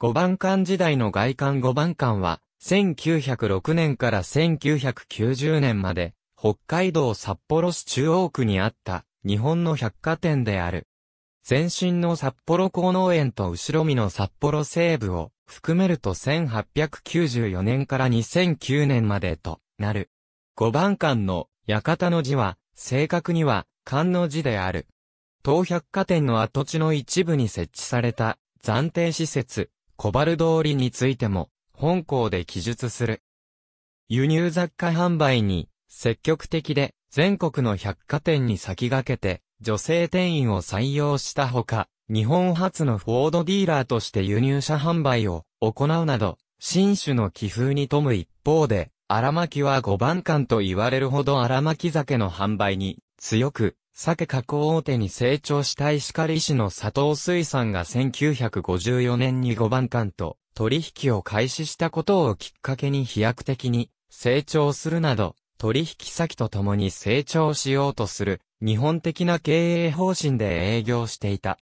五番館時代の外観五番館は、1906年から1990年まで、北海道札幌市中央区にあった日本の百貨店である。前身の札幌港農園と後ろ見の札幌西部を含めると1894年から2009年までとなる。五番館の館の字は正確には館の字である。東百貨店の跡地の一部に設置された暫定施設コバル通りについても、本校で記述する。輸入雑貨販売に、積極的で、全国の百貨店に先駆けて、女性店員を採用したほか、日本初のフォードディーラーとして輸入車販売を行うなど、新種の気風に富む一方で、荒巻は五番館と言われるほど荒巻酒の販売に強く、酒加工大手に成長した石狩医師の佐藤水産が1954年に5番館と取引を開始したことをきっかけに飛躍的に成長するなど、取引先と共に成長しようとする日本的な経営方針で営業していた。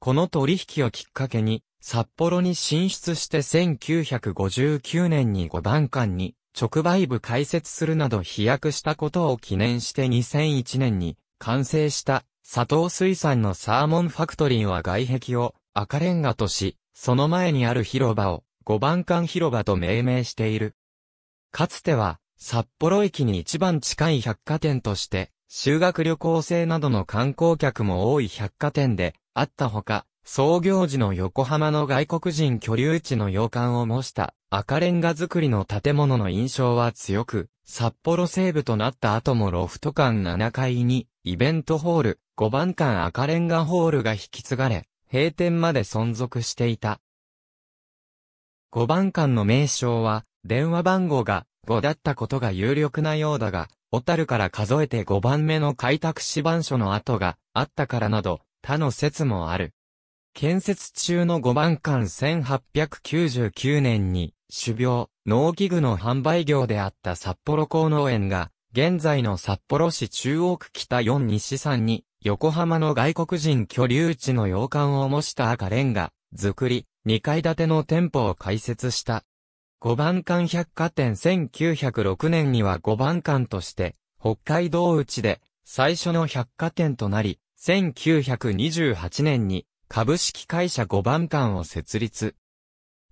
この取引をきっかけに札幌に進出して1959年に5番館に直売部開設するなど飛躍したことを記念して2001年に完成した佐藤水産のサーモンファクトリーは外壁を赤レンガとし、その前にある広場を5番館広場と命名している。かつては札幌駅に一番近い百貨店として、修学旅行生などの観光客も多い百貨店であったほか、創業時の横浜の外国人居留地の洋館を模した赤レンガ造りの建物の印象は強く、札幌西部となった後もロフト館7階に、イベントホール、5番館赤レンガホールが引き継がれ、閉店まで存続していた。5番館の名称は、電話番号が5だったことが有力なようだが、小樽から数えて5番目の開拓師番書の跡があったからなど、他の説もある。建設中の5番館1899年に種苗、農機具の販売業であった札幌工農園が、現在の札幌市中央区北4西山に、横浜の外国人居留地の洋館を模した赤レンガ、作り、2階建ての店舗を開設した。五番館百貨店1906年には五番館として、北海道内で最初の百貨店となり、1928年に株式会社五番館を設立。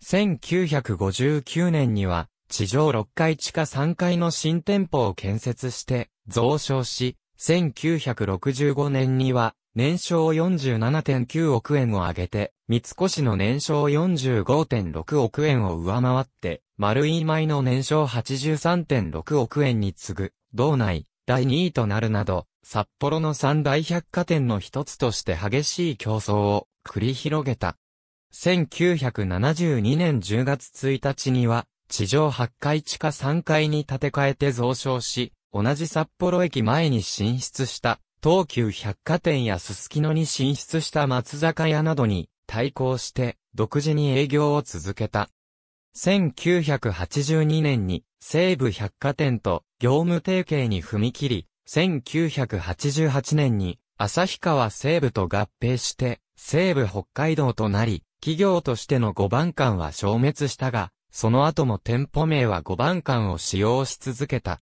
1959年には、地上6階地下3階の新店舗を建設して、増床し、1965年には、年商47.9億円を上げて、三越の年商45.6億円を上回って、丸い米の年商83.6億円に次ぐ、道内、第2位となるなど、札幌の三大百貨店の一つとして激しい競争を繰り広げた。1972年10月1日には、地上8階地下3階に建て替えて増床し、同じ札幌駅前に進出した、東急百貨店やすすきのに進出した松坂屋などに対抗して、独自に営業を続けた。1982年に西武百貨店と業務提携に踏み切り、1988年に旭川西部と合併して西部北海道となり、企業としての5番館は消滅したが、その後も店舗名は5番館を使用し続けた。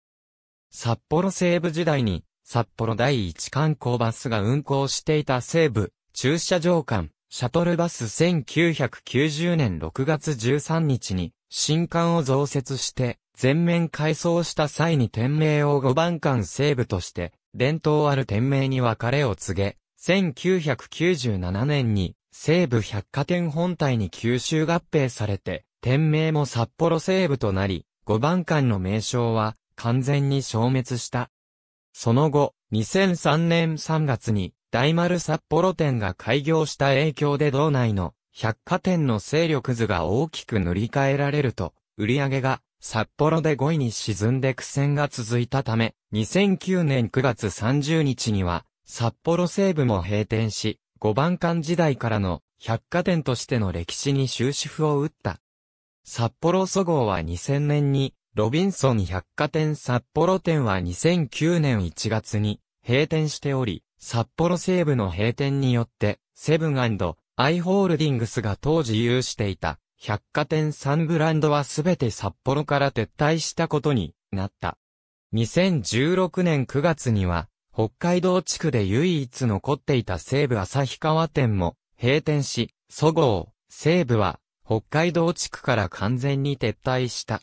札幌西部時代に、札幌第一観光バスが運行していた西部、駐車場館、シャトルバス1990年6月13日に、新館を増設して、全面改装した際に店名を5番館西部として、伝統ある店名に別れを告げ、1997年に西武百貨店本体に吸収合併されて、店名も札幌西部となり、五番館の名称は完全に消滅した。その後、2003年3月に大丸札幌店が開業した影響で道内の百貨店の勢力図が大きく塗り替えられると、売上が札幌で5位に沈んで苦戦が続いたため、2009年9月30日には、札幌西部も閉店し、五番館時代からの百貨店としての歴史に終止符を打った。札幌そごは2000年に、ロビンソン百貨店札幌店は2009年1月に閉店しており、札幌西部の閉店によって、セブンアイ・ホールディングスが当時有していた、百貨店3ブランドはすべて札幌から撤退したことになった。2016年9月には、北海道地区で唯一残っていた西部旭川店も閉店し、そごう、西部は北海道地区から完全に撤退した。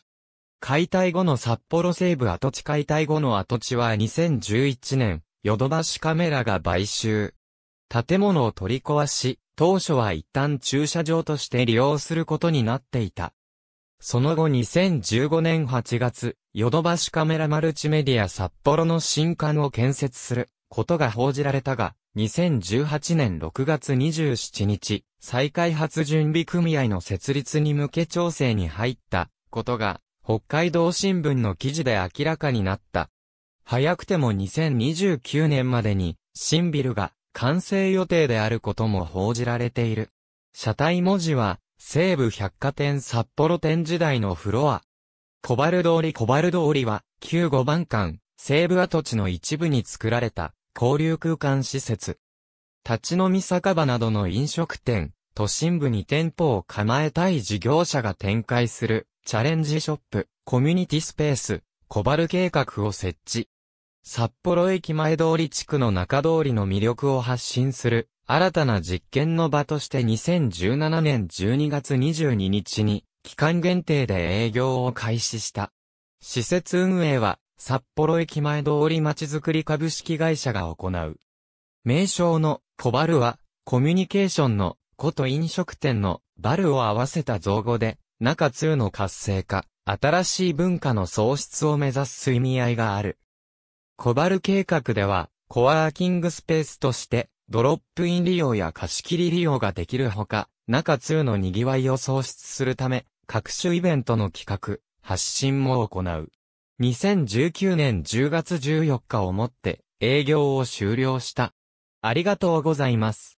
解体後の札幌西部跡地解体後の跡地は2011年、ヨドバシカメラが買収。建物を取り壊し、当初は一旦駐車場として利用することになっていた。その後2015年8月、ヨドバシカメラマルチメディア札幌の新館を建設することが報じられたが、2018年6月27日、再開発準備組合の設立に向け調整に入ったことが、北海道新聞の記事で明らかになった。早くても2029年までに、新ビルが完成予定であることも報じられている。車体文字は、西武百貨店札幌店時代のフロア、コバル通りコバル通りは、旧5番館、西部跡地の一部に作られた、交流空間施設。立ち飲み酒場などの飲食店、都心部に店舗を構えたい事業者が展開する、チャレンジショップ、コミュニティスペース、コバル計画を設置。札幌駅前通り地区の中通りの魅力を発信する、新たな実験の場として2017年12月22日に、期間限定で営業を開始した。施設運営は、札幌駅前通りまちづくり株式会社が行う。名称のコバルは、コミュニケーションの古と飲食店のバルを合わせた造語で、中通の活性化、新しい文化の創出を目指す意味合いがある。コバル計画では、コワーキングスペースとして、ドロップイン利用や貸し切り利用ができるほか、中通の賑わいを創出するため、各種イベントの企画、発信も行う。2019年10月14日をもって営業を終了した。ありがとうございます。